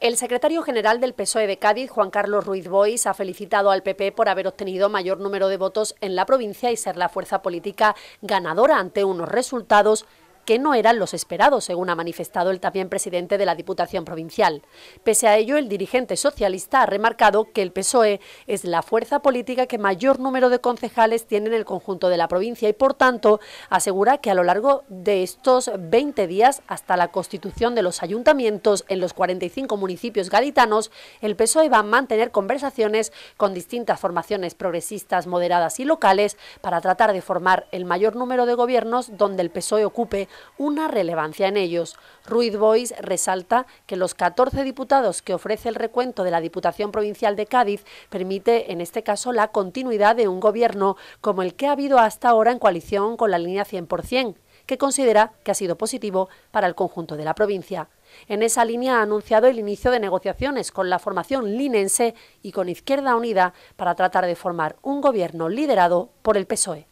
El secretario general del PSOE de Cádiz, Juan Carlos Ruiz Bois, ha felicitado al PP por haber obtenido mayor número de votos en la provincia y ser la fuerza política ganadora ante unos resultados no eran los esperados, según ha manifestado el también presidente de la Diputación Provincial. Pese a ello, el dirigente socialista ha remarcado que el PSOE es la fuerza política que mayor número de concejales tiene en el conjunto de la provincia y, por tanto, asegura que a lo largo de estos 20 días hasta la constitución de los ayuntamientos en los 45 municipios gaditanos, el PSOE va a mantener conversaciones con distintas formaciones progresistas, moderadas y locales para tratar de formar el mayor número de gobiernos donde el PSOE ocupe una relevancia en ellos. Ruiz Bois resalta que los 14 diputados que ofrece el recuento de la Diputación Provincial de Cádiz permite, en este caso, la continuidad de un gobierno como el que ha habido hasta ahora en coalición con la línea 100% que considera que ha sido positivo para el conjunto de la provincia. En esa línea ha anunciado el inicio de negociaciones con la formación linense y con Izquierda Unida para tratar de formar un gobierno liderado por el PSOE.